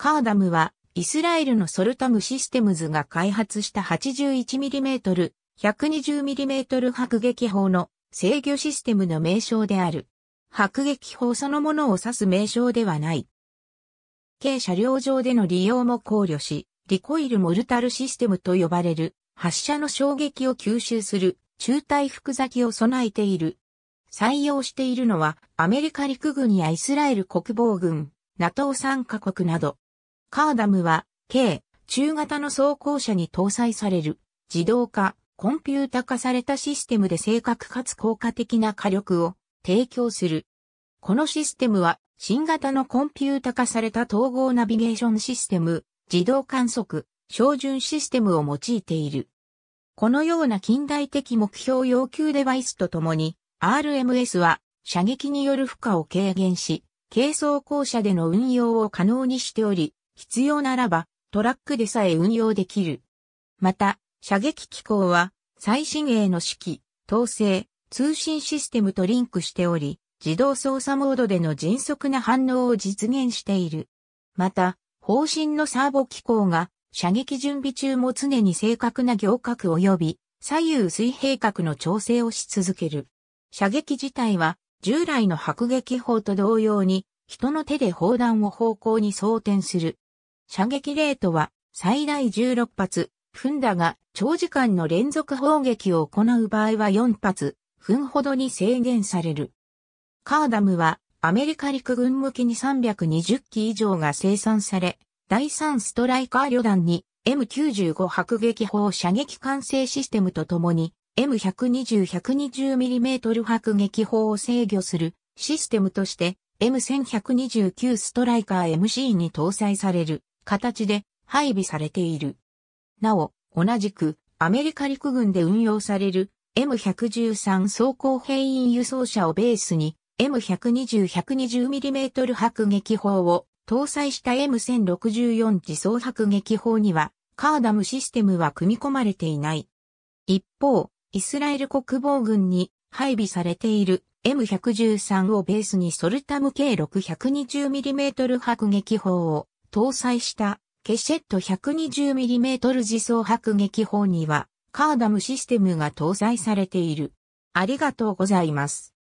カーダムは、イスラエルのソルタムシステムズが開発した 81mm、120mm 迫撃砲の制御システムの名称である。迫撃砲そのものを指す名称ではない。軽車両上での利用も考慮し、リコイルモルタルシステムと呼ばれる発射の衝撃を吸収する中体複機を備えている。採用しているのはアメリカ陸軍やイスラエル国防軍、NATO 参加国などカーダムは、軽、中型の装甲車に搭載される、自動化、コンピュータ化されたシステムで正確かつ効果的な火力を提供する。このシステムは、新型のコンピュータ化された統合ナビゲーションシステム、自動観測、照準システムを用いている。このような近代的目標要求デバイスとともに、RMS は射撃による負荷を軽減し、軽装甲車での運用を可能にしており、必要ならばトラックでさえ運用できる。また、射撃機構は最新鋭の指揮、統制、通信システムとリンクしており、自動操作モードでの迅速な反応を実現している。また、方針のサーボ機構が射撃準備中も常に正確な行角及び左右水平角の調整をし続ける。射撃自体は従来の迫撃砲と同様に人の手で砲弾を方向に装填する射撃レートは最大16発、踏んだが長時間の連続砲撃を行う場合は4発、分ほどに制限される。カーダムはアメリカ陸軍向きに320機以上が生産され、第3ストライカー旅団に M95 迫撃砲射撃管制システムとともに M120-120mm 迫撃砲を制御するシステムとして M1129 ストライカー MC に搭載される形で配備されている。なお、同じくアメリカ陸軍で運用される M113 装甲兵員輸送車をベースに M120-120mm 迫撃砲を搭載した M1064 自走迫撃砲にはカーダムシステムは組み込まれていない。一方、イスラエル国防軍に配備されている M113 をベースにソルタム計 620mm 迫撃砲を搭載したケシェット 120mm 自走迫撃砲にはカーダムシステムが搭載されている。ありがとうございます。